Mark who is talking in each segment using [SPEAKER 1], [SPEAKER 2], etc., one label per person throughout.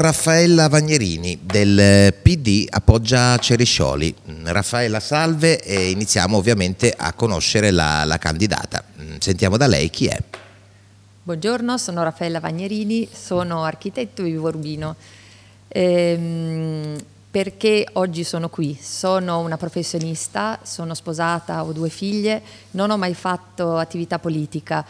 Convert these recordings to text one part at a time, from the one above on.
[SPEAKER 1] Raffaella Vagnerini del eh, PD appoggia Ceriscioli. Mm, Raffaella salve e iniziamo ovviamente a conoscere la, la candidata. Mm, sentiamo da lei chi è.
[SPEAKER 2] Buongiorno, sono Raffaella Vagnerini, sono architetto e vivo a Ehm, perché oggi sono qui? Sono una professionista, sono sposata, ho due figlie, non ho mai fatto attività politica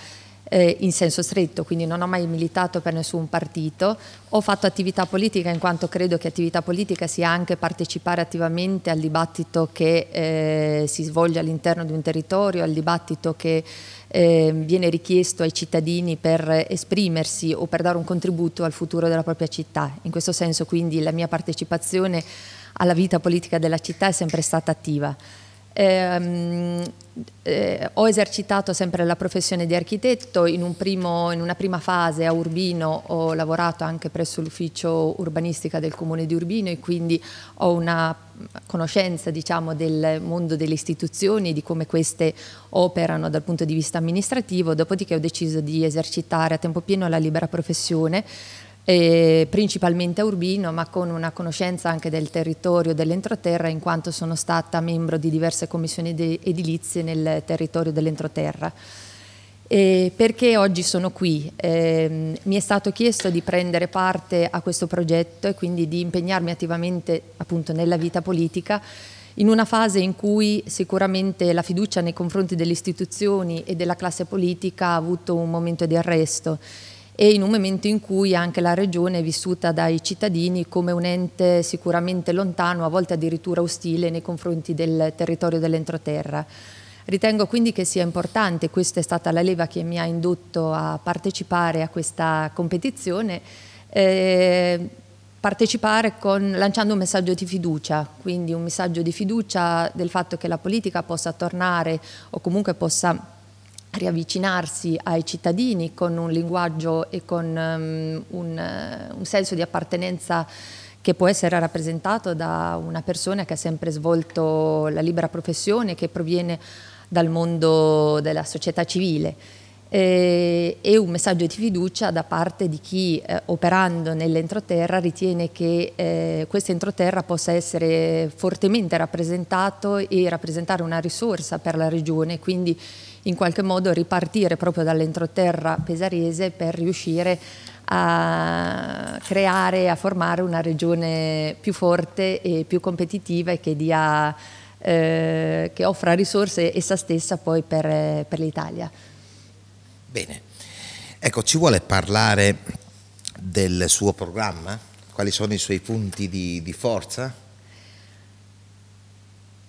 [SPEAKER 2] eh, in senso stretto, quindi non ho mai militato per nessun partito, ho fatto attività politica in quanto credo che attività politica sia anche partecipare attivamente al dibattito che eh, si svolge all'interno di un territorio, al dibattito che eh, viene richiesto ai cittadini per esprimersi o per dare un contributo al futuro della propria città. In questo senso quindi la mia partecipazione alla vita politica della città è sempre stata attiva. Eh, eh, ho esercitato sempre la professione di architetto, in, un primo, in, una prima fase a Urbino ho lavorato anche presso l'ufficio urbanistica del comune di Urbino e quindi ho una conoscenza diciamo, del mondo delle istituzioni di come queste operano dal punto di vista amministrativo, dopodiché ho deciso di esercitare a tempo pieno la libera professione eh, principalmente a Urbino, ma con una conoscenza anche del territorio dell'entroterra, in quanto sono stata membro di diverse commissioni edilizie nel territorio dell'entroterra. E perché oggi sono qui? Eh, mi è stato chiesto di prendere parte a questo progetto e quindi di impegnarmi attivamente appunto, nella vita politica in una fase in cui sicuramente la fiducia nei confronti delle istituzioni e della classe politica ha avuto un momento di arresto e in un momento in cui anche la regione è vissuta dai cittadini come un ente sicuramente lontano, a volte addirittura ostile nei confronti del territorio dell'entroterra. Ritengo quindi che sia importante, questa è stata la leva che mi ha indotto a partecipare a questa competizione, eh, partecipare con, lanciando un messaggio di fiducia, quindi un messaggio di fiducia del fatto che la politica possa tornare o comunque possa riavvicinarsi ai cittadini con un linguaggio e con um, un, eh, un, senso di appartenenza che può essere rappresentato da una persona che ha sempre svolto la libera professione, che proviene dal mondo della società civile eh, e un messaggio di fiducia da parte di chi eh, operando nell'entroterra ritiene che eh, questo entroterra possa essere fortemente rappresentato e rappresentare una risorsa per la regione, quindi in qualche modo ripartire proprio dall'entroterra pesarese per riuscire a creare, a formare una regione più forte e più competitiva e che, dia, eh, che offra risorse essa stessa poi per, per l'Italia.
[SPEAKER 1] Bene, ecco ci vuole parlare del suo programma? Quali sono i suoi punti di, di forza?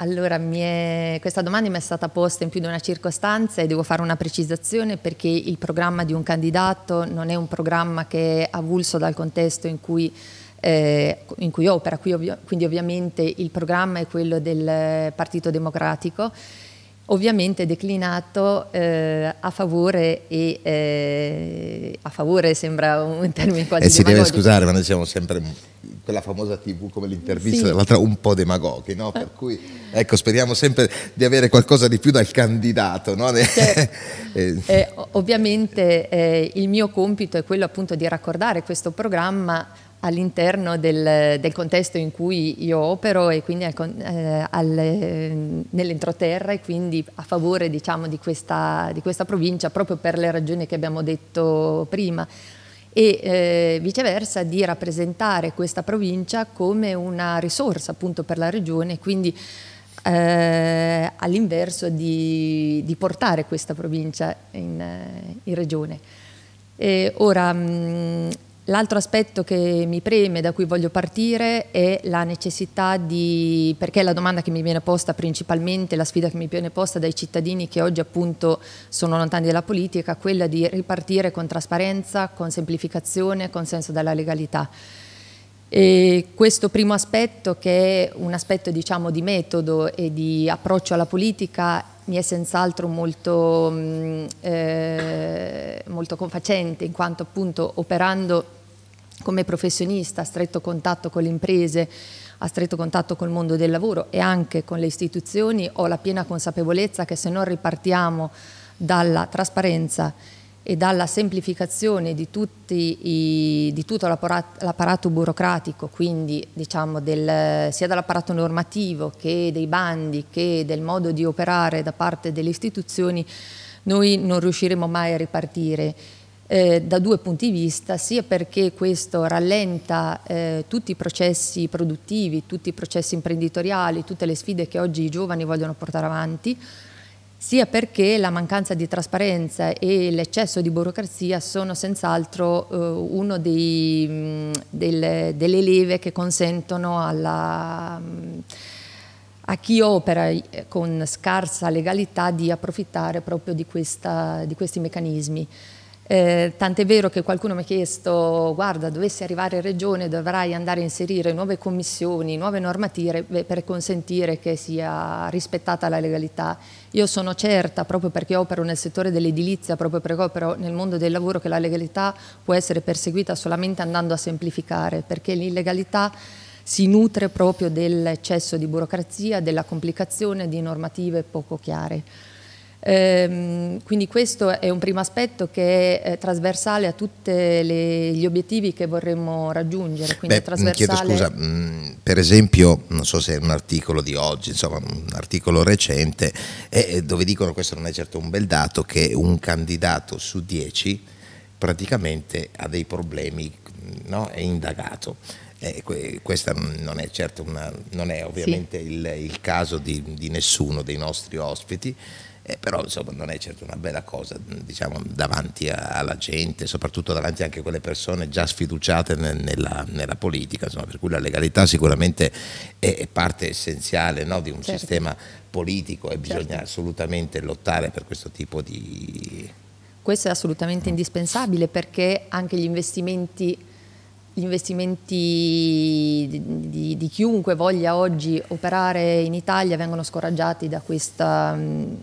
[SPEAKER 2] Allora, è... questa domanda mi è stata posta in più di una circostanza e devo fare una precisazione perché il programma di un candidato non è un programma che è avulso dal contesto in cui, eh, in cui opera, quindi ovviamente il programma è quello del Partito Democratico ovviamente declinato eh, a favore e eh, a favore sembra un termine quasi E eh, si deve scusare,
[SPEAKER 1] ma noi siamo sempre quella famosa TV come l'intervista sì. dell'altra un po' demagoghi, no? Per cui ecco, speriamo sempre di avere qualcosa di più dal candidato, no? Cioè, eh, eh
[SPEAKER 2] ovviamente eh, il mio compito è quello appunto di raccordare questo programma all'interno del, del, contesto in cui io opero e quindi eh, eh, nell'entroterra e quindi a favore diciamo, di, questa, di, questa, provincia proprio per le ragioni che abbiamo detto prima e eh, viceversa di rappresentare questa provincia come una risorsa appunto per la regione quindi eh, all'inverso di, di, portare questa provincia in, eh, in regione. E ora mh, mm, L'altro aspetto che mi preme, da cui voglio partire, è la necessità di, perché la domanda che mi viene posta principalmente, la sfida che mi viene posta dai cittadini che oggi appunto sono lontani dalla politica, quella di ripartire con trasparenza, con semplificazione, con senso della legalità. E questo primo aspetto, che è un aspetto diciamo, di metodo e di approccio alla politica, mi è senz'altro molto, mm, eh, molto confacente, in quanto appunto operando come professionista a stretto contatto con le imprese, a stretto contatto col mondo del lavoro e anche con le istituzioni, ho la piena consapevolezza che se non ripartiamo dalla trasparenza e dalla semplificazione di, i, di tutto l'apparato burocratico, quindi diciamo del, sia dall'apparato normativo che dei bandi che del modo di operare da parte delle istituzioni, noi non riusciremo mai a ripartire eh, da due punti di vista, sia perché questo rallenta eh, tutti i processi produttivi, tutti i processi imprenditoriali, tutte le sfide che oggi i giovani vogliono portare avanti, sia perché la mancanza di trasparenza e l'eccesso di burocrazia sono senz'altro eh, una mm, delle, delle, leve che consentono alla, mm, a chi opera eh, con scarsa legalità di approfittare proprio di, questa, di questi meccanismi. Eh, tant'è vero che qualcuno mi ha chiesto, guarda, dovessi arrivare in regione dovrai andare a inserire nuove commissioni, nuove normative per consentire che sia rispettata la legalità. Io sono certa, proprio perché opero nel settore dell'edilizia, proprio perché opero nel mondo del lavoro, che la legalità può essere perseguita solamente andando a semplificare, perché l'illegalità si nutre proprio dell'eccesso di burocrazia, della complicazione di normative poco chiare. Ehm, quindi questo è un primo aspetto che è eh, trasversale a tutti gli obiettivi che vorremmo raggiungere. Beh, chiedo scusa,
[SPEAKER 1] mh, per esempio, non so se è un articolo di oggi, insomma un articolo recente, eh, dove dicono, questo non è certo un bel dato, che un candidato su dieci praticamente ha dei problemi, no? è indagato. Eh, questa non è certo una, non è ovviamente sì. il, il, caso di, di nessuno dei nostri ospiti, eh, però insomma non è certo una bella cosa diciamo, davanti a, alla gente, soprattutto davanti anche a quelle persone già sfiduciate nel, nella, nella, politica, insomma, per cui la legalità sicuramente è, è parte essenziale no, di un certo. sistema politico e bisogna certo. assolutamente lottare per questo tipo di...
[SPEAKER 2] Questo è assolutamente mm. indispensabile perché anche gli investimenti gli investimenti di, di, di, chiunque voglia oggi operare in Italia vengono scoraggiati da questo mm,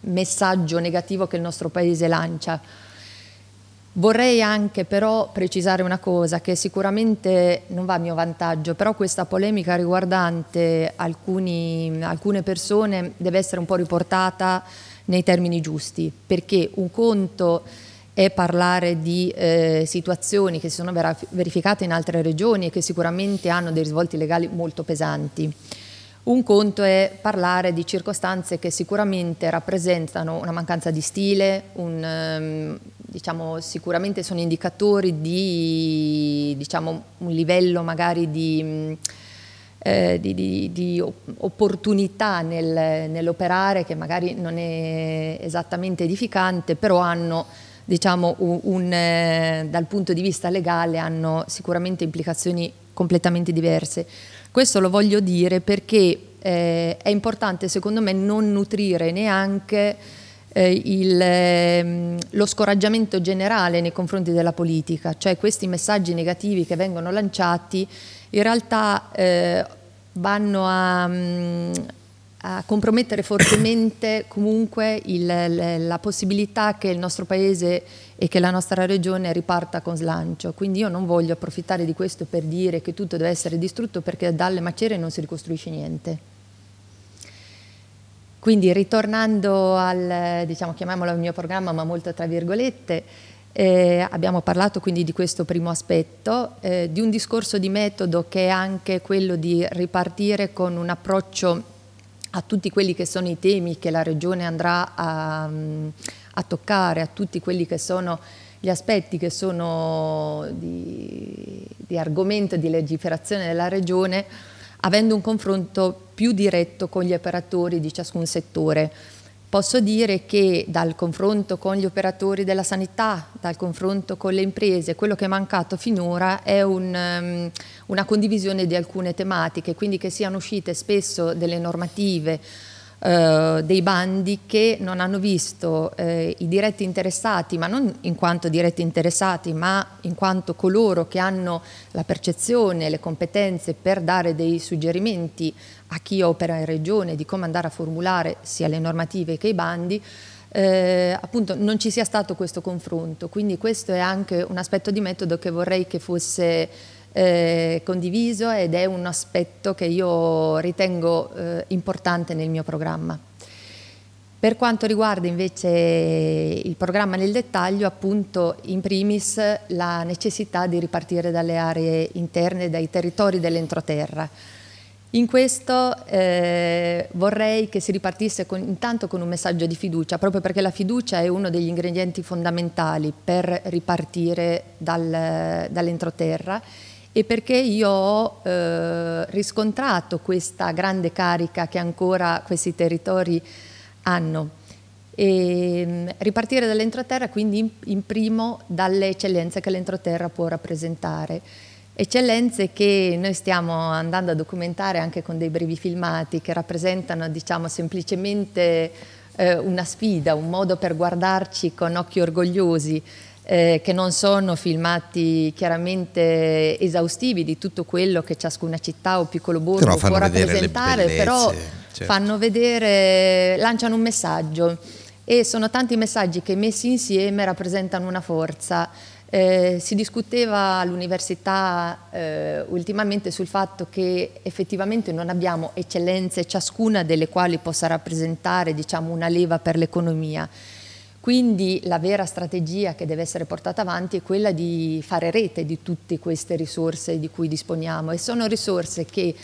[SPEAKER 2] messaggio negativo che il nostro Paese lancia. Vorrei anche però precisare una cosa che sicuramente non va a mio vantaggio, però questa polemica riguardante alcuni, alcune persone deve essere un po' riportata nei termini giusti, perché un conto e parlare di eh, situazioni che si sono verificate in altre regioni e che sicuramente hanno dei risvolti legali molto pesanti. Un conto è parlare di circostanze che sicuramente rappresentano una mancanza di stile, un, ehm, diciamo, sicuramente sono indicatori di diciamo, un livello magari di, eh, di, di, di opportunità nel, nell'operare che magari non è esattamente edificante, però hanno diciamo, un, un, eh, dal punto di vista legale hanno sicuramente implicazioni completamente diverse. Questo lo voglio dire perché eh, è importante secondo me non nutrire neanche eh, il, ehm, lo scoraggiamento generale nei confronti della politica, cioè questi messaggi negativi che vengono lanciati in realtà eh, vanno a, mh, mm, a compromettere fortemente comunque il, la possibilità che il nostro paese e che la nostra regione riparta con slancio. Quindi io non voglio approfittare di questo per dire che tutto deve essere distrutto perché dalle macerie non si ricostruisce niente. Quindi ritornando al, diciamo, chiamiamolo il mio programma, ma molto tra virgolette, eh, abbiamo parlato quindi di questo primo aspetto, eh, di un discorso di metodo che è anche quello di ripartire con un approccio a tutti quelli che sono i temi che la Regione andrà a, a toccare, a tutti quelli che sono gli aspetti che sono di, di argomento di legiferazione della Regione, avendo un confronto più diretto con gli operatori di ciascun settore. Posso dire che dal confronto con gli operatori della sanità, dal confronto con le imprese, quello che è mancato finora è un, um, una condivisione di alcune tematiche, quindi che siano uscite spesso delle normative eh, dei bandi che non hanno visto eh, i diretti interessati, ma non in quanto diretti interessati, ma in quanto coloro che hanno la percezione, le competenze per dare dei suggerimenti a chi opera in regione di come andare a formulare sia le normative che i bandi, eh, appunto non ci sia stato questo confronto. Quindi questo è anche un aspetto di metodo che vorrei che fosse eh, condiviso ed è un aspetto che io ritengo eh, importante nel mio programma. Per quanto riguarda invece il programma nel dettaglio, appunto in primis la necessità di ripartire dalle aree interne, dai territori dell'entroterra. In questo eh, vorrei che si ripartisse con, intanto con un messaggio di fiducia, proprio perché la fiducia è uno degli ingredienti fondamentali per ripartire dal, dall'entroterra e perché io ho eh, riscontrato questa grande carica che ancora questi territori hanno. E, ehm, ripartire dall'entroterra quindi in, primo dalle eccellenze che l'entroterra può rappresentare. Eccellenze che noi stiamo andando a documentare anche con dei brevi filmati che rappresentano diciamo, semplicemente eh, una sfida, un modo per guardarci con occhi orgogliosi, eh, che non sono filmati chiaramente esaustivi di tutto quello che ciascuna città o piccolo borgo può rappresentare, però certo. fanno vedere, lanciano un messaggio e sono tanti messaggi che messi insieme rappresentano una forza. Eh, si discuteva all'università eh, ultimamente sul fatto che effettivamente non abbiamo eccellenze ciascuna delle quali possa rappresentare diciamo, una leva per l'economia. Quindi la vera strategia che deve essere portata avanti è quella di fare rete di tutte queste risorse di cui disponiamo e sono risorse che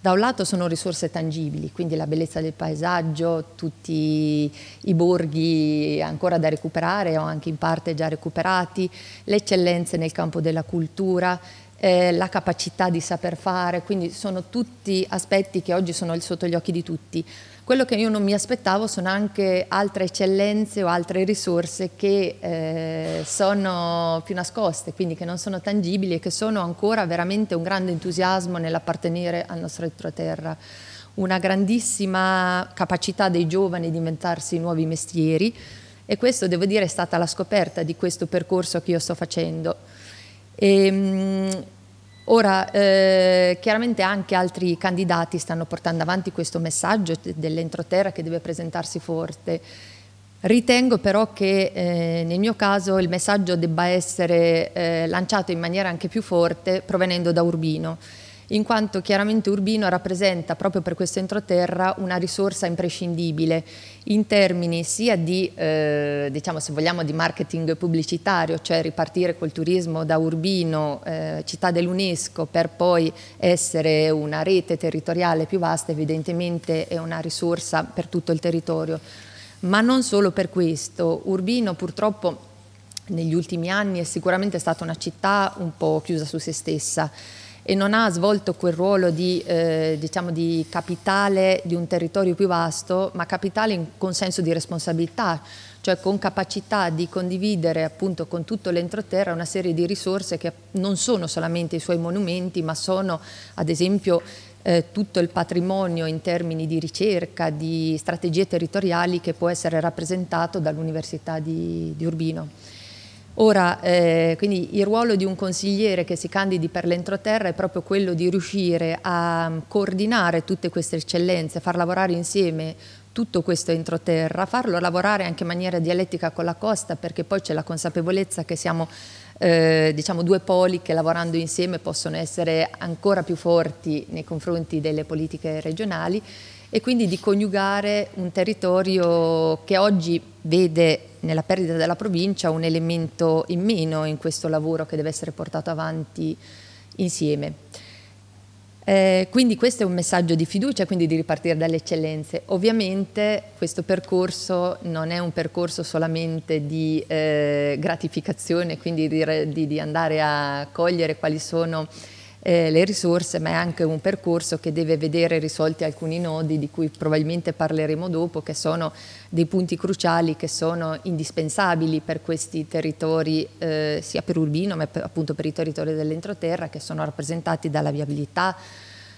[SPEAKER 2] da un lato sono risorse tangibili, quindi la bellezza del paesaggio, tutti i borghi ancora da recuperare o anche in parte già recuperati, le eccellenze nel campo della cultura, eh, la capacità di saper fare, quindi sono tutti aspetti che oggi sono sotto gli occhi di tutti quello che io non mi aspettavo sono anche altre eccellenze o altre risorse che eh, sono più nascoste, quindi che non sono tangibili e che sono ancora veramente un grande entusiasmo nell'appartenere al nostro retroterra. Una grandissima capacità dei giovani di inventarsi nuovi mestieri e questo devo dire è stata la scoperta di questo percorso che io sto facendo. E, ehm, Ora, eh, chiaramente anche altri candidati stanno portando avanti questo messaggio dell'entroterra che deve presentarsi forte. Ritengo però che eh, nel mio caso il messaggio debba essere eh, lanciato in maniera anche più forte provenendo da Urbino in quanto chiaramente Urbino rappresenta proprio per questo entroterra una risorsa imprescindibile in termini sia di, eh, diciamo se vogliamo, di marketing pubblicitario, cioè ripartire col turismo da Urbino, eh, città dell'UNESCO, per poi essere una rete territoriale più vasta, evidentemente è una risorsa per tutto il territorio. Ma non solo per questo, Urbino purtroppo negli ultimi anni è sicuramente stata una città un po' chiusa su se stessa e non ha svolto quel ruolo di, eh, diciamo di, capitale di un territorio più vasto, ma capitale in, con senso di responsabilità, cioè con capacità di condividere appunto con tutto l'entroterra una serie di risorse che non sono solamente i suoi monumenti, ma sono ad esempio eh, tutto il patrimonio in termini di ricerca, di strategie territoriali che può essere rappresentato dall'Università di, di Urbino. Ora, eh, quindi il ruolo di un consigliere che si candidi per l'entroterra è proprio quello di riuscire a mm, coordinare tutte queste eccellenze, far lavorare insieme tutto questo entroterra, farlo lavorare anche in maniera dialettica con la costa perché poi c'è la consapevolezza che siamo eh, diciamo due poli che lavorando insieme possono essere ancora più forti nei confronti delle politiche regionali e quindi di coniugare un territorio che oggi vede nella perdita della provincia un elemento in meno in questo lavoro che deve essere portato avanti insieme. Eh, quindi questo è un messaggio di fiducia, quindi di ripartire dalle eccellenze. Ovviamente questo percorso non è un percorso solamente di eh, gratificazione, quindi di, di, di andare a cogliere quali sono eh, le risorse, ma è anche un percorso che deve vedere risolti alcuni nodi di cui probabilmente parleremo dopo, che sono dei punti cruciali che sono indispensabili per questi territori, eh, sia per Urbino, ma per, appunto per i territori dell'entroterra, che sono rappresentati dalla viabilità,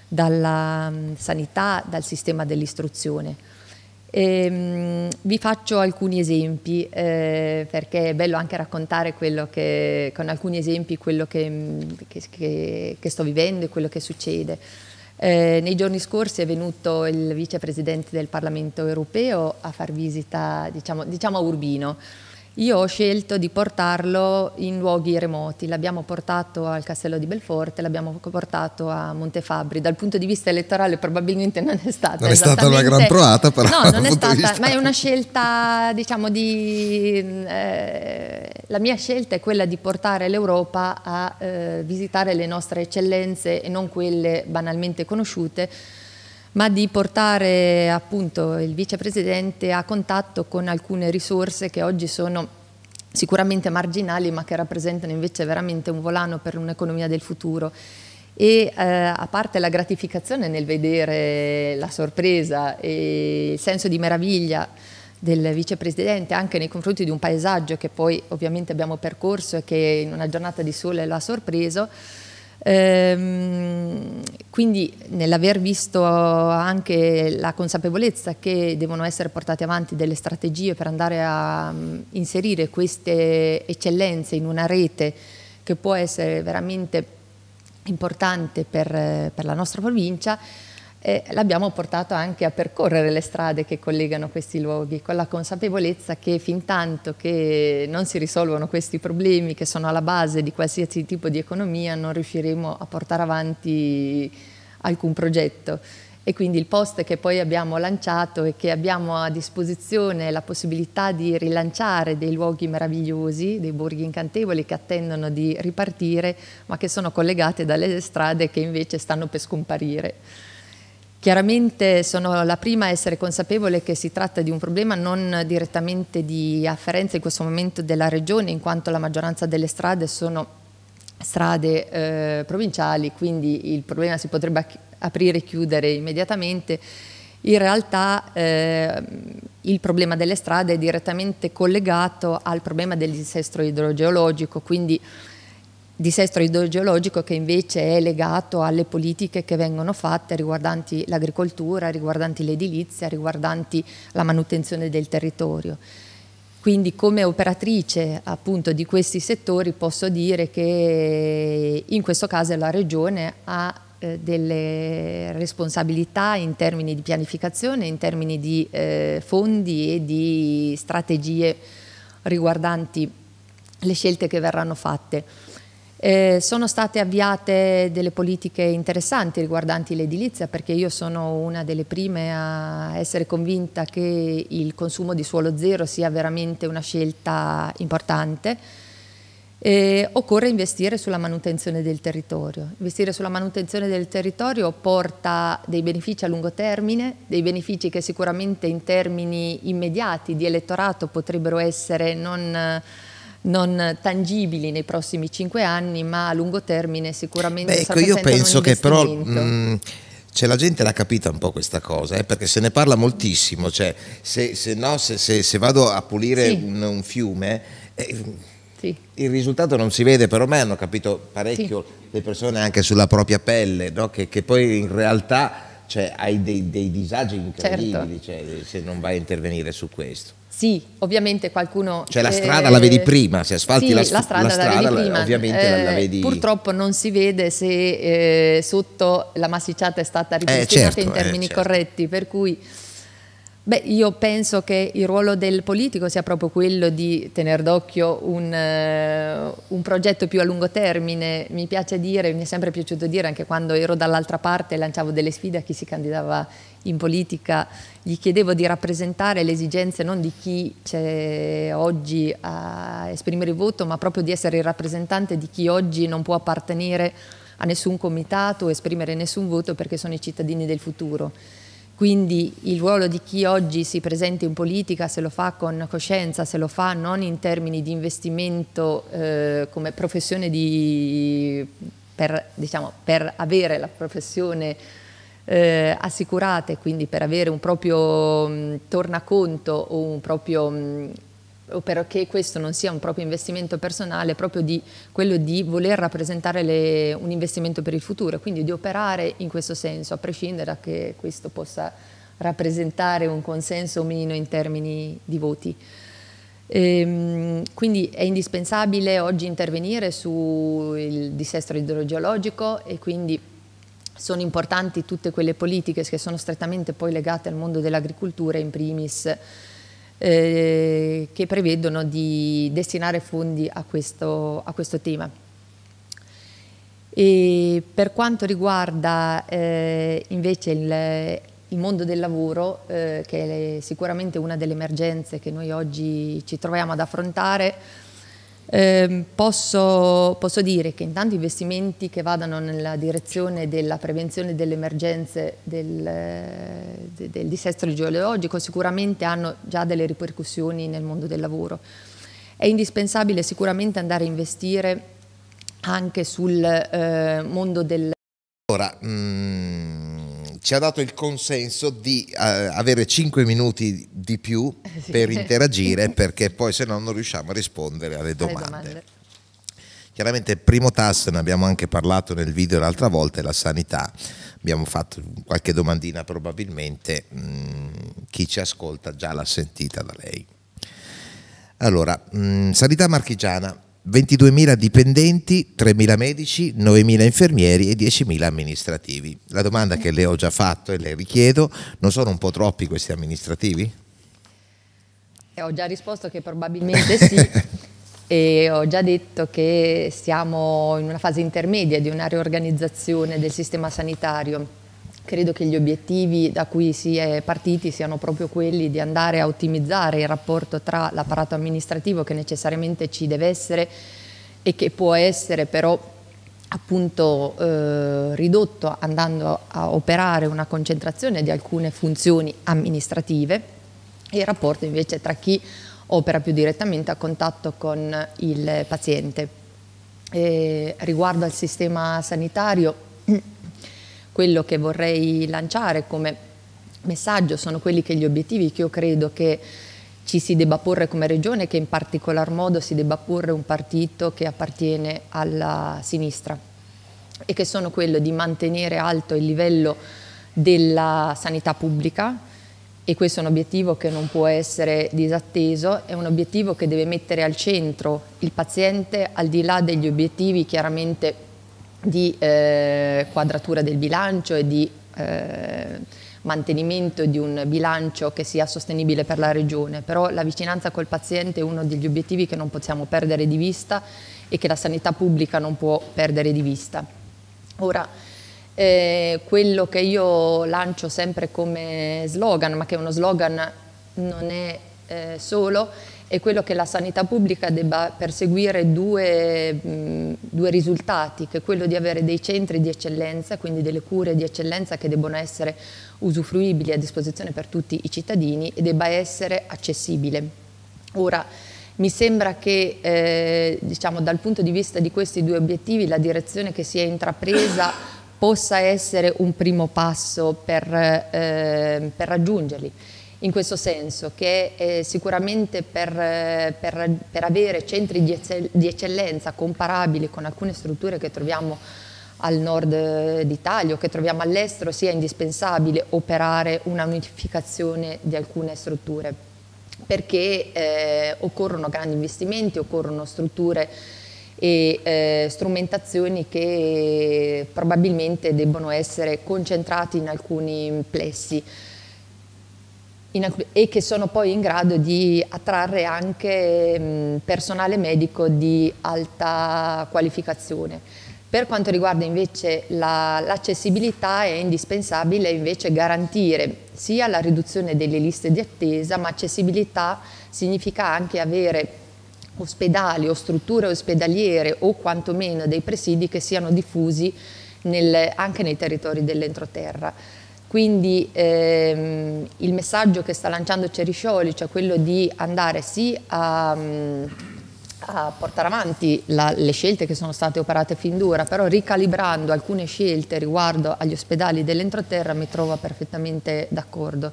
[SPEAKER 2] dalla mh, mm, sanità, dal sistema dell'istruzione. E, ehm, vi faccio alcuni esempi eh, perché è bello anche raccontare che, con alcuni esempi quello che, che, che, sto vivendo e quello che succede. Eh, nei giorni scorsi è venuto il vicepresidente del Parlamento europeo a far visita diciamo, diciamo a Urbino io ho scelto di portarlo in luoghi remoti, l'abbiamo portato al Castello di Belforte, l'abbiamo portato a Montefabbri. Dal punto di vista elettorale probabilmente non è stata Non è stata una gran provata però. No, non è stata, ma è una scelta, diciamo, di... Eh, la mia scelta è quella di portare l'Europa a eh, visitare le nostre eccellenze e non quelle banalmente conosciute ma di portare appunto il vicepresidente a contatto con alcune risorse che oggi sono sicuramente marginali ma che rappresentano invece veramente un volano per un'economia del futuro e eh, a parte la gratificazione nel vedere la sorpresa e il senso di meraviglia del vicepresidente anche nei confronti di un paesaggio che poi ovviamente abbiamo percorso e che in una giornata di sole l'ha ha sorpreso, Ehm, quindi nell'aver visto anche la consapevolezza che devono essere portate avanti delle strategie per andare a mh, mm, inserire queste eccellenze in una rete che può essere veramente importante per, per la nostra provincia, eh, l'abbiamo portato anche a percorrere le strade che collegano questi luoghi, con la consapevolezza che fin tanto che non si risolvono questi problemi che sono alla base di qualsiasi tipo di economia non riusciremo a portare avanti alcun progetto. E quindi il post che poi abbiamo lanciato e che abbiamo a disposizione la possibilità di rilanciare dei luoghi meravigliosi, dei borghi incantevoli che attendono di ripartire, ma che sono collegate dalle strade che invece stanno per scomparire. Chiaramente sono la prima a essere consapevole che si tratta di un problema non direttamente di afferenza in questo momento della regione, in quanto la maggioranza delle strade sono strade eh, provinciali, quindi il problema si potrebbe aprire e chiudere immediatamente. In realtà eh, il problema delle strade è direttamente collegato al problema del idrogeologico, quindi dissesto idrogeologico che invece è legato alle politiche che vengono fatte riguardanti l'agricoltura, riguardanti l'edilizia, riguardanti la manutenzione del territorio. Quindi come operatrice appunto di questi settori posso dire che in questo caso la Regione ha eh, delle responsabilità in termini di pianificazione, in termini di eh, fondi e di strategie riguardanti le scelte che verranno fatte. Eh, sono state avviate delle politiche interessanti riguardanti l'edilizia perché io sono una delle prime a essere convinta che il consumo di suolo zero sia veramente una scelta importante. Eh, occorre investire sulla manutenzione del territorio. Investire sulla manutenzione del territorio porta dei benefici a lungo termine, dei benefici che sicuramente in termini immediati di elettorato potrebbero essere non non tangibili nei prossimi cinque anni, ma a lungo termine sicuramente. Beh, ecco, io penso che però... Mh, mm,
[SPEAKER 1] cioè, la gente l'ha capita un po' questa cosa, eh, perché se ne parla moltissimo, cioè, se, se, no, se, se, vado a pulire sì. un, un, fiume, eh, sì. il risultato non si vede, però me hanno capito parecchio sì. le persone anche sulla propria pelle, no? che, che poi in realtà cioè, hai dei, dei disagi incredibili certo. cioè, se non vai a intervenire su questo.
[SPEAKER 2] Sì, ovviamente qualcuno... Cioè la eh, strada eh, la vedi prima,
[SPEAKER 1] se asfalti sì, la, la, strada, la strada la vedi prima. ovviamente eh, la, vedi... Purtroppo
[SPEAKER 2] non si vede se eh, sotto la massicciata è stata eh, ripristinata certo, in termini eh, certo. corretti, per cui Beh, io penso che il ruolo del politico sia proprio quello di tenere d'occhio un, uh, un, progetto più a lungo termine. Mi piace dire, mi è sempre piaciuto dire, anche quando ero dall'altra parte e lanciavo delle sfide a chi si candidava in politica, gli chiedevo di rappresentare le esigenze non di chi c'è oggi a esprimere il voto, ma proprio di essere il rappresentante di chi oggi non può appartenere a nessun comitato, o esprimere nessun voto perché sono i cittadini del futuro quindi il ruolo di chi oggi si presenta in politica, se lo fa con coscienza, se lo fa non in termini di investimento eh, come professione di, per, diciamo, per, avere la professione eh, assicurata e quindi per avere un proprio mh, mm, tornaconto o un proprio mh, mm, o perché questo non sia un proprio investimento personale, proprio di quello di voler rappresentare le, un investimento per il futuro, quindi di operare in questo senso, a prescindere da che questo possa rappresentare un consenso o meno in termini di voti. Ehm, quindi è indispensabile oggi intervenire sul dissesto idrogeologico e quindi sono importanti tutte quelle politiche che sono strettamente poi legate al mondo dell'agricoltura in primis eh, che prevedono di destinare fondi a questo, a questo tema. E per quanto riguarda eh, invece il, il, mondo del lavoro, eh, che è sicuramente una delle emergenze che noi oggi ci troviamo ad affrontare, eh, posso, posso, dire che intanto investimenti che vadano nella direzione della prevenzione delle emergenze del, eh, del dissesto geologico sicuramente hanno già delle ripercussioni nel mondo del lavoro. È indispensabile sicuramente andare a investire anche sul eh, mondo del...
[SPEAKER 1] Ora, mh mm, ci ha dato il consenso di uh, avere 5 minuti di più eh, sì. per interagire perché poi se no non riusciamo a rispondere alle domande. Alle domande. Chiaramente primo tasto, ne abbiamo anche parlato nel video l'altra volta, è la sanità. Abbiamo fatto qualche domandina probabilmente, mh, mm, chi ci ascolta già l'ha sentita da lei. Allora, mh, mm, sanità marchigiana, 22.000 dipendenti, 3.000 medici, 9.000 infermieri e 10.000 amministrativi. La domanda che le ho già fatto e le richiedo, non sono un po' troppi questi amministrativi? E
[SPEAKER 2] eh, ho già risposto che probabilmente sì e ho già detto che siamo in una fase intermedia di una riorganizzazione del sistema sanitario credo che gli obiettivi da cui si è partiti siano proprio quelli di andare a ottimizzare il rapporto tra l'apparato amministrativo che necessariamente ci deve essere e che può essere però appunto eh, ridotto andando a operare una concentrazione di alcune funzioni amministrative e il rapporto invece tra chi opera più direttamente a contatto con il paziente. E eh, riguardo al sistema sanitario quello che vorrei lanciare come messaggio sono quelli che gli obiettivi che io credo che ci si debba porre come regione, che in particolar modo si debba porre un partito che appartiene alla sinistra e che sono quello di mantenere alto il livello della sanità pubblica e questo è un obiettivo che non può essere disatteso, è un obiettivo che deve mettere al centro il paziente al di là degli obiettivi chiaramente di eh, quadratura del bilancio e di eh, mantenimento di un bilancio che sia sostenibile per la regione, però la vicinanza col paziente è uno degli obiettivi che non possiamo perdere di vista e che la sanità pubblica non può perdere di vista. Ora, eh, quello che io lancio sempre come slogan, ma che è uno slogan non è eh, solo è quello che la sanità pubblica debba perseguire due, mh, due, risultati, che è quello di avere dei centri di eccellenza, quindi delle cure di eccellenza che debbono essere usufruibili a disposizione per tutti i cittadini e debba essere accessibile. Ora, mi sembra che eh, diciamo, dal punto di vista di questi due obiettivi la direzione che si è intrapresa possa essere un primo passo per, eh, per raggiungerli in questo senso, che eh, sicuramente per, per, per, avere centri di, eccell di eccellenza comparabili con alcune strutture che troviamo al nord d'Italia o che troviamo all'estero sia indispensabile operare una unificazione di alcune strutture perché eh, occorrono grandi investimenti, occorrono strutture e eh, strumentazioni che probabilmente debbono essere concentrate in alcuni plessi e che sono poi in grado di attrarre anche mh, mm, personale medico di alta qualificazione. Per quanto riguarda invece l'accessibilità è indispensabile invece garantire sia la riduzione delle liste di attesa, ma accessibilità significa anche avere ospedali o strutture ospedaliere o quantomeno dei presidi che siano diffusi nel, anche nei territori dell'entroterra. Quindi ehm, il messaggio che sta lanciando Ceriscioli, cioè quello di andare sì a, mm, a portare avanti la, le scelte che sono state operate fin d'ora, però ricalibrando alcune scelte riguardo agli ospedali dell'entroterra mi trova perfettamente d'accordo.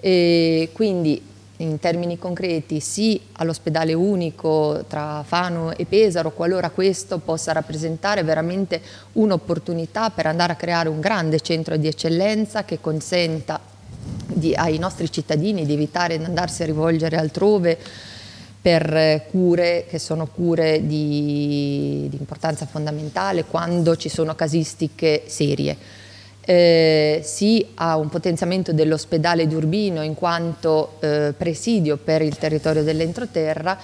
[SPEAKER 2] E quindi in termini concreti sì all'ospedale unico tra Fano e Pesaro, qualora questo possa rappresentare veramente un'opportunità per andare a creare un grande centro di eccellenza che consenta di, ai nostri cittadini di evitare di andarsi a rivolgere altrove per cure che sono cure di, di importanza fondamentale quando ci sono casistiche serie eh, sì a un potenziamento dell'ospedale di Urbino in quanto eh, presidio per il territorio dell'entroterra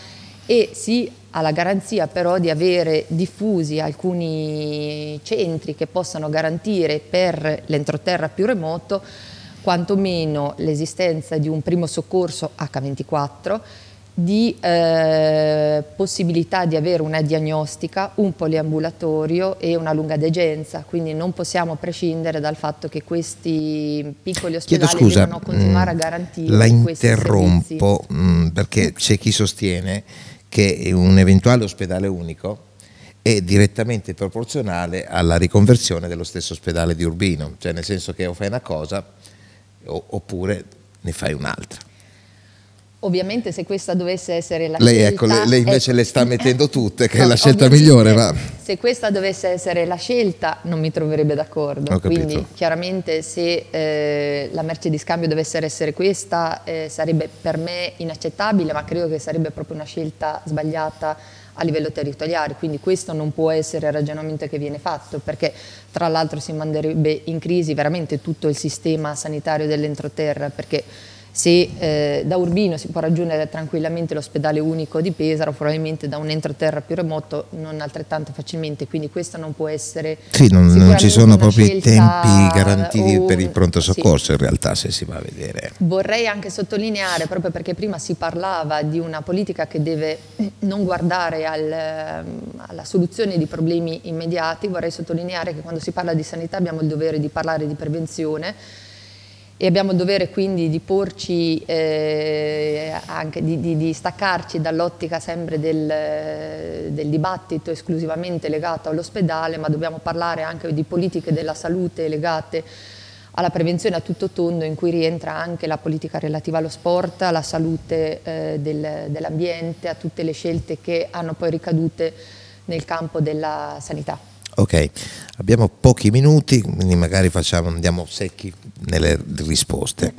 [SPEAKER 2] e sì alla garanzia però di avere diffusi alcuni centri che possano garantire per l'entroterra più remoto quantomeno l'esistenza di un primo soccorso H24 di eh, possibilità di avere una diagnostica, un poliambulatorio e una lunga degenza, quindi non possiamo prescindere dal fatto che questi piccoli ospedali Chiedo scusa, devono continuare mh, a mm, garantire. La interrompo mh,
[SPEAKER 1] mm, perché c'è chi sostiene che un eventuale ospedale unico è direttamente proporzionale alla riconversione dello stesso ospedale di Urbino, cioè nel senso che o fai una cosa o, oppure ne fai un'altra.
[SPEAKER 2] Ovviamente se questa dovesse essere la lei, scelta... Ecco, lei, lei invece
[SPEAKER 1] è, le sta mettendo tutte, che no, è la scelta migliore. Ma...
[SPEAKER 2] Se questa dovesse essere la scelta non mi troverebbe d'accordo. Quindi chiaramente se eh, la merce di scambio dovesse essere questa eh, sarebbe per me inaccettabile, ma credo che sarebbe proprio una scelta sbagliata a livello territoriale, quindi questo non può essere il ragionamento che viene fatto, perché tra l'altro si manderebbe in crisi veramente tutto il sistema sanitario dell'entroterra, perché se eh, da Urbino si può raggiungere tranquillamente l'ospedale unico di Pesaro, probabilmente da un entroterra più remoto non altrettanto facilmente, quindi questo non può essere... Sì,
[SPEAKER 1] non, non ci sono proprio i tempi garantiti un, eh, per il pronto soccorso sì. in realtà se si va a vedere.
[SPEAKER 2] Vorrei anche sottolineare, proprio perché prima si parlava di una politica che deve non guardare al, ehm, alla soluzione di problemi immediati, vorrei sottolineare che quando si parla di sanità abbiamo il dovere di parlare di prevenzione, e abbiamo il dovere quindi di porci, eh, anche di, di, di, staccarci dall'ottica sempre del, del, dibattito esclusivamente legato all'ospedale, ma dobbiamo parlare anche di politiche della salute legate alla prevenzione a tutto tondo in cui rientra anche la politica relativa allo sport, alla salute eh, del, dell'ambiente, a tutte le scelte che hanno poi ricadute nel campo della sanità.
[SPEAKER 1] Ok, abbiamo pochi minuti, quindi magari facciamo, andiamo secchi nelle risposte.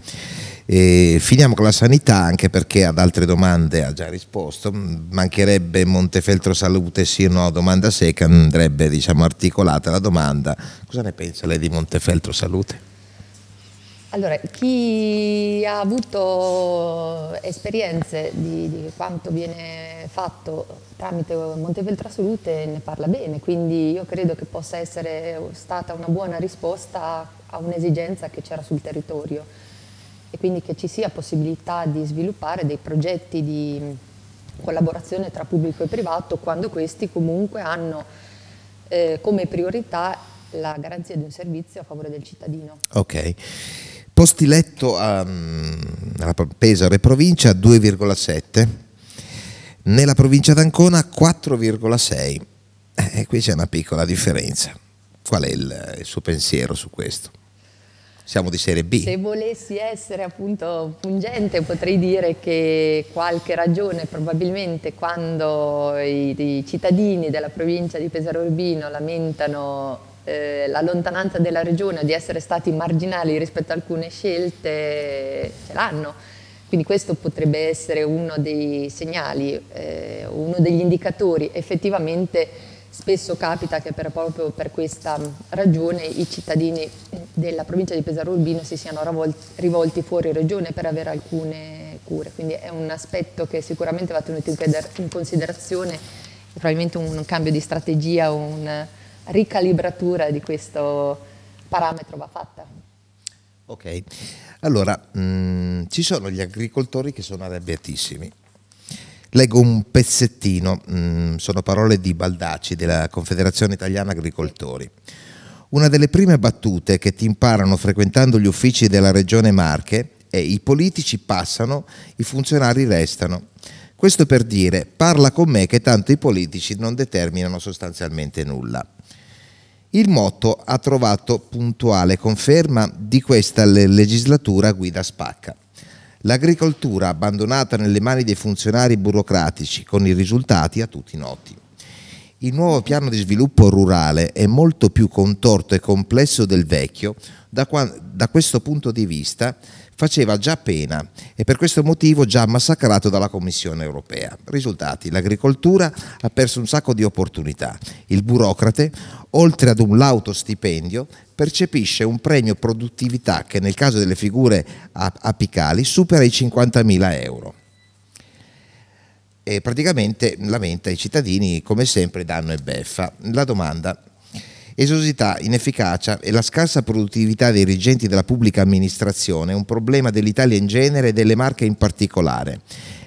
[SPEAKER 1] E finiamo con la sanità anche perché ad altre domande ha già risposto. Mm, mancherebbe Montefeltro Salute sì o no? Domanda secca, andrebbe diciamo, articolata la domanda. Cosa ne pensa lei di Montefeltro Salute?
[SPEAKER 2] Allora, chi ha avuto esperienze di, di, quanto viene fatto tramite Monteveltra Salute ne parla bene, quindi io credo che possa essere stata una buona risposta a un'esigenza che c'era sul territorio e quindi che ci sia possibilità di sviluppare dei progetti di collaborazione tra pubblico e privato quando questi comunque hanno eh, come priorità la garanzia di un servizio a favore del cittadino.
[SPEAKER 1] Ok posti letto a, mm, nella Pesaro e provincia 2,7, nella provincia d'Ancona 4,6. Eh, e qui c'è una piccola differenza. Qual è il, il suo pensiero su questo? siamo di serie B.
[SPEAKER 2] Se volessi essere appunto pungente potrei dire che qualche ragione probabilmente quando i, i cittadini della provincia di Pesaro Urbino lamentano eh, la lontananza della regione, o di essere stati marginali rispetto a alcune scelte, ce l'hanno. Quindi questo potrebbe essere uno dei segnali, eh, uno degli indicatori. Effettivamente spesso capita che per, proprio per questa ragione i cittadini della provincia di Pesaro Urbino si siano rivolti fuori regione per avere alcune cure. Quindi è un aspetto che sicuramente va tenuto in considerazione, probabilmente un cambio di strategia, un, ricalibratura di questo parametro va fatta.
[SPEAKER 1] Ok, allora mh, mm, ci sono gli agricoltori che sono arrabbiatissimi. Leggo un pezzettino, mh, mm, sono parole di Baldacci della Confederazione Italiana Agricoltori. Una delle prime battute che ti imparano frequentando gli uffici della regione Marche è i politici passano, i funzionari restano. Questo per dire parla con me che tanto i politici non determinano sostanzialmente nulla. Il motto ha trovato puntuale conferma di questa legislatura guida spacca. L'agricoltura abbandonata nelle mani dei funzionari burocratici, con i risultati a tutti noti. Il nuovo piano di sviluppo rurale è molto più contorto e complesso del vecchio da, da questo punto di vista faceva già pena e per questo motivo già massacrato dalla Commissione europea. Risultati, l'agricoltura ha perso un sacco di opportunità. Il burocrate, oltre ad un lauto stipendio, percepisce un premio produttività che nel caso delle figure apicali supera i 50.000 euro. E praticamente lamenta i cittadini, come sempre, danno e beffa. La domanda Esosità, inefficacia e la scarsa produttività dei dirigenti della pubblica amministrazione è un problema dell'Italia in genere e delle Marche in particolare.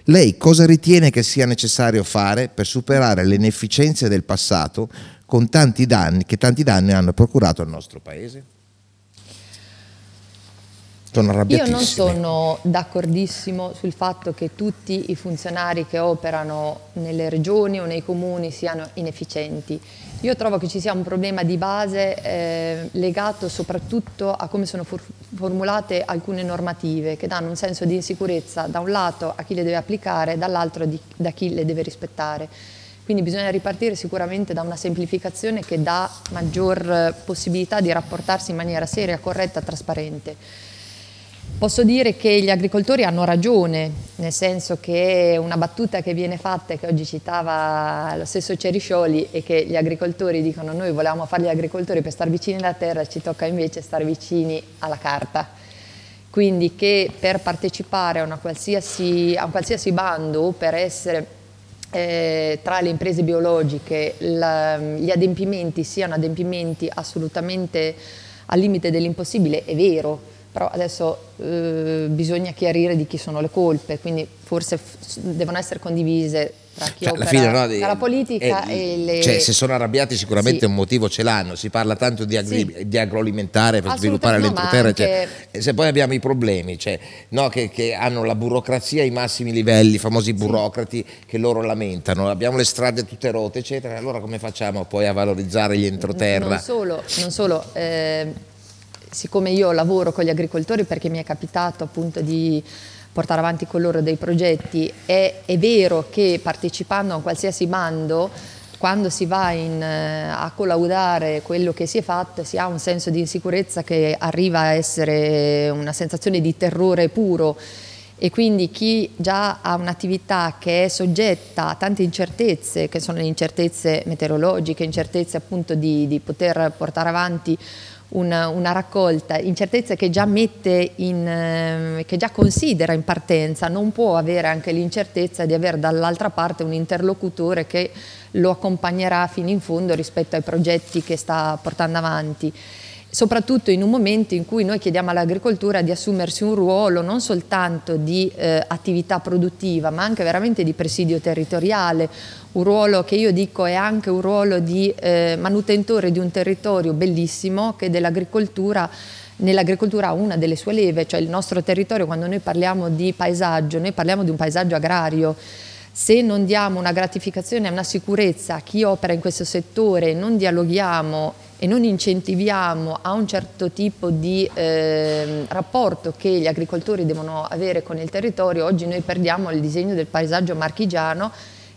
[SPEAKER 1] Lei cosa ritiene che sia necessario fare per superare le inefficienze del passato tanti danni, che tanti danni hanno procurato al nostro paese? Io non
[SPEAKER 2] sono d'accordissimo sul fatto che tutti i funzionari che operano nelle regioni o nei comuni siano inefficienti. Io trovo che ci sia un problema di base eh, legato soprattutto a come sono formulate alcune normative che danno un senso di insicurezza da un lato a chi le deve applicare, dall'altro da chi le deve rispettare. Quindi bisogna ripartire sicuramente da una semplificazione che dà maggior eh, possibilità di rapportarsi in maniera seria, corretta, e trasparente. Posso dire che gli agricoltori hanno ragione, nel senso che una battuta che viene fatta, e che oggi citava lo stesso Ceriscioli, è che gli agricoltori dicono noi volevamo fare gli agricoltori per stare vicini alla terra, ci tocca invece stare vicini alla carta. Quindi che per partecipare a, a un qualsiasi bando, per essere eh, tra le imprese biologiche, la, gli adempimenti siano adempimenti assolutamente al limite dell'impossibile, è vero però adesso eh, bisogna chiarire di chi sono le colpe, quindi forse devono essere condivise tra
[SPEAKER 1] chi cioè, opera, fine, no, tra la politica
[SPEAKER 2] eh, e le... Cioè, se
[SPEAKER 1] sono arrabbiati sicuramente sì. un motivo ce l'hanno, si parla tanto di, agri... sì. di agroalimentare per sviluppare no, l'entroterra, cioè, anche... cioè, se poi abbiamo i problemi, cioè, no, che, che, hanno la burocrazia ai massimi livelli, i famosi burocrati sì. che loro lamentano, abbiamo le strade tutte rotte, eccetera, allora come facciamo poi a valorizzare gli entroterra? Non
[SPEAKER 2] solo, non solo eh siccome io lavoro con gli agricoltori perché mi è capitato appunto di portare avanti con loro dei progetti, è, è vero che partecipando a qualsiasi bando quando si va in, eh, a collaudare quello che si è fatto si ha un senso di insicurezza che arriva a essere una sensazione di terrore puro e quindi chi già ha un'attività che è soggetta a tante incertezze, che sono le incertezze meteorologiche, incertezze appunto di, di poter portare avanti una, una, raccolta, incertezze che già mette in, ehm, che già considera in partenza, non può avere anche l'incertezza di avere dall'altra parte un interlocutore che lo accompagnerà fino in fondo rispetto ai progetti che sta portando avanti soprattutto in un momento in cui noi chiediamo all'agricoltura di assumersi un ruolo non soltanto di eh, attività produttiva ma anche veramente di presidio territoriale, un ruolo che io dico è anche un ruolo di eh, manutentore di un territorio bellissimo che dell'agricoltura nell'agricoltura ha una delle sue leve, cioè il nostro territorio quando noi parliamo di paesaggio, noi parliamo di un paesaggio agrario se non diamo una gratificazione e una sicurezza a chi opera in questo settore, non dialoghiamo e non incentiviamo a un certo tipo di eh, rapporto che gli agricoltori devono avere con il territorio, oggi noi perdiamo il disegno del paesaggio marchigiano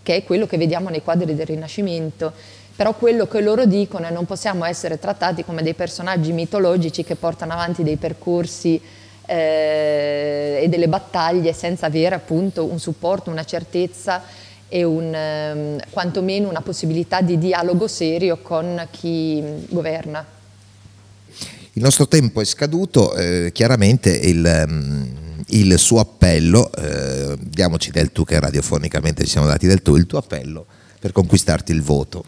[SPEAKER 2] che è quello che vediamo nei quadri del Rinascimento. Però quello che loro dicono è che non possiamo essere trattati come dei personaggi mitologici che portano avanti dei percorsi eh, e delle battaglie senza avere appunto un supporto, una certezza e un, eh, quantomeno una possibilità di dialogo serio con chi governa.
[SPEAKER 1] Il nostro tempo è scaduto, eh, chiaramente il... Um il suo appello, eh, diamoci del tu che radiofonicamente ci siamo dati del tu, il tuo appello per conquistarti il voto.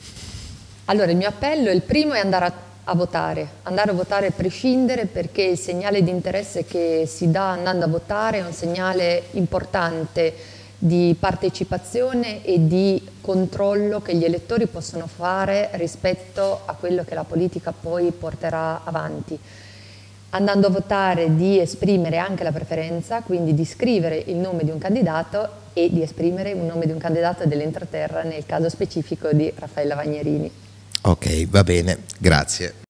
[SPEAKER 2] Allora, il mio appello, il primo è andare a a votare, andare a votare a prescindere perché il segnale di interesse che si dà andando a votare è un segnale importante di partecipazione e di controllo che gli elettori possono fare rispetto a quello che la politica poi porterà avanti. Andando a votare di esprimere anche la preferenza, quindi di scrivere il nome di un candidato e di esprimere il nome di un candidato dell'entroterra nel caso specifico di Raffaella Vagnerini.
[SPEAKER 1] Ok, va bene, grazie.